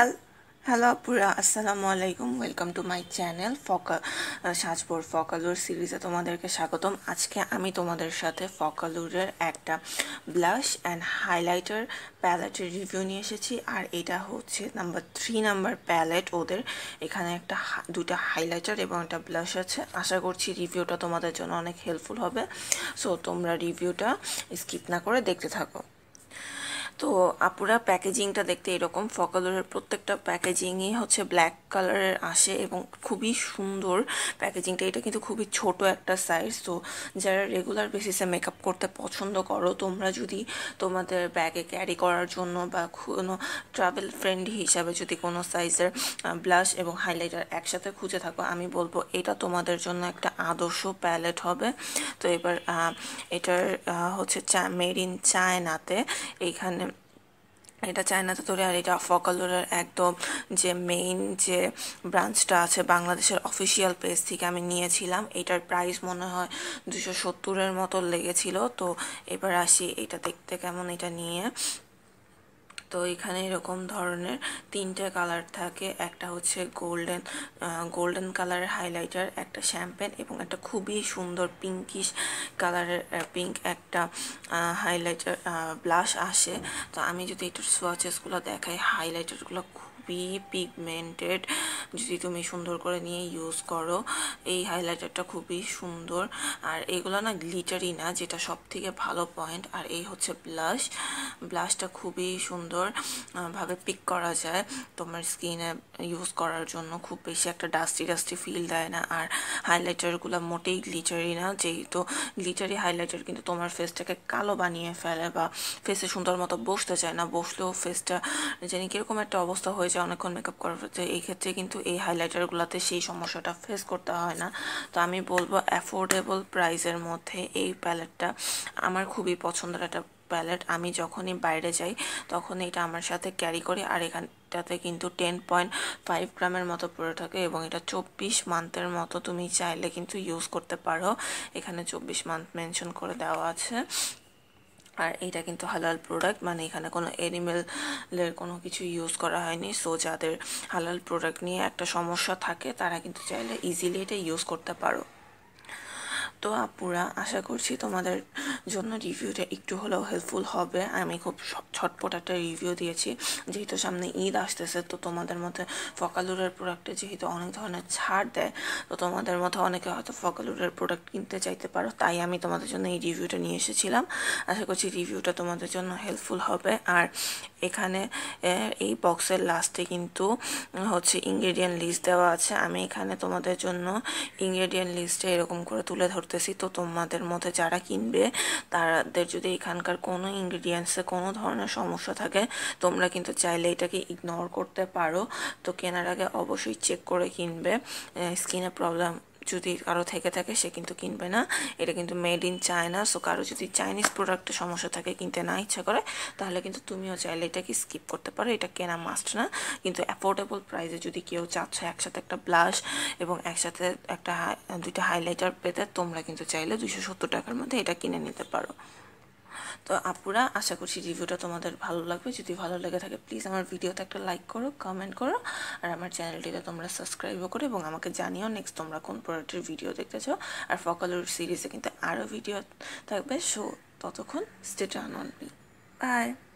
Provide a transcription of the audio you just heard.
hello hello আপুরা আসসালামু আলাইকুম ওয়েলকাম টু মাই চ্যানেল ফকা সাজপুর ফকালুর সিরিজে তোমাদেরকে স্বাগতম আজকে আমি তোমাদের সাথে ফকালুরের একটা ব্লাশ অ্যান্ড হাইলাইটার প্যালেটের রিভিউ নিয়ে এসেছি আর এটা হচ্ছে নাম্বার থ্রি নাম্বার প্যালেট ওদের এখানে একটা দুটা হাইলাইটার এবং একটা ব্লাশ আছে আশা করছি রিভিউটা তোমাদের জন্য অনেক হেল্পফুল হবে সো তোমরা রিভিউটা স্কিপ না করে দেখতে থাকো তো আপুরা প্যাকেজিংটা দেখতে এরকম ফকালোরের প্রত্যেকটা প্যাকেজিংই হচ্ছে ব্ল্যাক কালারের আসে এবং খুবই সুন্দর প্যাকেজিংটা এটা কিন্তু খুবই ছোট একটা সাইজ তো যারা রেগুলার বেসিসে মেকআপ করতে পছন্দ করো তোমরা যদি তোমাদের ব্যাগে ক্যারি করার জন্য বা কোনো ট্রাভেল ফ্রেন্ড হিসাবে যদি কোনো সাইজের ব্লাশ এবং হাইলাইটার একসাথে খুঁজে থাকো আমি বলবো এটা তোমাদের জন্য একটা আদর্শ প্যালেট হবে তো এবার এটার হচ্ছে মেড ইন চায়নাতে এইখানে এটা চায়নাতে তৈরি আর এটা ফকালোরের একদম যে মেইন যে ব্রাঞ্চটা আছে বাংলাদেশের অফিসিয়াল পেজ থেকে আমি নিয়েছিলাম এটার প্রাইস মনে হয় দুশো সত্তরের মতো লেগেছিল তো এবার আসি এটা দেখতে কেমন এটা নিয়ে তো এখানে এরকম ধরনের তিনটে কালার থাকে একটা হচ্ছে গোল্ডেন গোল্ডেন কালারের হাইলাইটার একটা শ্যাম্পেন এবং একটা খুবই সুন্দর পিঙ্কিশ কালারের পিঙ্ক একটা হাইলাইটার ব্লাশ আসে তো আমি যদি এটার সোয়াচেসগুলো দেখাই হাইলাইটারগুলো খুবই পিগমেন্টেড যদি তুমি সুন্দর করে নিয়ে ইউজ করো এই হাইলাইটারটা খুবই সুন্দর আর এগুলো না গ্লিটারি না যেটা সব থেকে ভালো পয়েন্ট আর এই হচ্ছে ব্লাশ ব্লাশটা খুবই সুন্দর সুন্দর ভাবে পিক করা যায় তোমার স্কিনে ইউজ করার জন্য খুব বেশি একটা ডাস্টি ডাস্টি ফিল দেয় না আর হাইলাইটারগুলো মোটেই গ্লিচারি না যেহেতু গ্লিচারি হাইলাইটার কিন্তু তোমার ফেসটাকে কালো বানিয়ে ফেলে বা ফেসে সুন্দর মতো বসতে চায় না বসলেও ফেসটা জানি কীরকম একটা অবস্থা হয়ে যায় অনেকক্ষণ মেকআপ করার ক্ষেত্রে এই ক্ষেত্রে কিন্তু এই হাইলাইটারগুলোতে সেই সমস্যাটা ফেস করতে হয় না তো আমি বলবো অ্যাফোর্ডেবল প্রাইসের মধ্যে এই প্যালেটটা আমার খুবই পছন্দের একটা প্যালেট আমি যখনই বাইরে যাই তখন এটা আমার সাথে ক্যারি করি আর এখানটাতে কিন্তু টেন পয়েন্ট ফাইভ গ্রামের মতো পড়ে থাকে এবং এটা চব্বিশ মান্থের মতো তুমি চাইলে কিন্তু ইউজ করতে পারো এখানে চব্বিশ মান্থ মেনশন করে দেওয়া আছে আর এটা কিন্তু হালাল প্রোডাক্ট মানে এখানে কোনো এনিমেলের কোনো কিছু ইউজ করা হয়নি সো যাদের হালাল প্রোডাক্ট নিয়ে একটা সমস্যা থাকে তারা কিন্তু চাইলে ইজিলি এটা ইউজ করতে পারো তো আপুরা আশা করছি তোমাদের জন্য রিভিউটা একটু হলেও হেল্পফুল হবে আমি খুব ছটপট একটা রিভিউ দিয়েছি যেহেতু সামনে ঈদ আসতেছে তো তোমাদের মধ্যে ফকালুরের প্রোডাক্টে যেহেতু অনেক ধরনের ছাড় দেয় তো তোমাদের মধ্যে অনেকে হয়তো ফকালুরের প্রোডাক্ট কিনতে চাইতে পারো তাই আমি তোমাদের জন্য এই রিভিউটা নিয়ে এসেছিলাম আশা করছি রিভিউটা তোমাদের জন্য হেল্পফুল হবে আর এখানে এই বক্সের লাস্টে কিন্তু হচ্ছে ইনগ্রেডিয়েন্ট লিস্ট দেওয়া আছে আমি এখানে তোমাদের জন্য ইনগ্রেডিয়েন্ট লিস্টে এরকম করে তুলে ধরতে করতেছি তো তোমাদের মধ্যে যারা কিনবে তাদের যদি এখানকার কোনো ইনগ্রিডিয়েন্টসে কোনো ধরনের সমস্যা থাকে তোমরা কিন্তু চাইলে এটাকে ইগনোর করতে পারো তো কেনার আগে অবশ্যই চেক করে কিনবে স্কিনে প্রবলেম যদি কারো থেকে থাকে সে কিন্তু কিনবে না এটা কিন্তু মেড ইন চায়না সো কারো যদি চাইনিজ প্রোডাক্টে সমস্যা থাকে কিনতে না ইচ্ছা করে তাহলে কিন্তু তুমিও চাইলে এটাকে স্কিপ করতে পারো এটা কেনা মাস্ট না কিন্তু অ্যাফোর্ডেবল প্রাইসে যদি কেউ চাচ্ছে একসাথে একটা ব্লাশ এবং একসাথে একটা দুইটা হাইলাইটার পেতে তোমরা কিন্তু চাইলে দুশো সত্তর টাকার মধ্যে এটা কিনে নিতে পারো তো আপুরা আশা করছি রিভিউটা তোমাদের ভালো লাগবে যদি ভালো লেগে থাকে প্লিজ আমার ভিডিওতে একটা লাইক করো কমেন্ট করো আর আমার চ্যানেলটিতে তোমরা সাবস্ক্রাইবও করো এবং আমাকে জানিও নেক্সট তোমরা কোন প্রোডাক্টের ভিডিও দেখতে চাও আর ফকালোর সিরিজে কিন্তু আরও ভিডিও থাকবে সো ততক্ষণ stay tuned on me by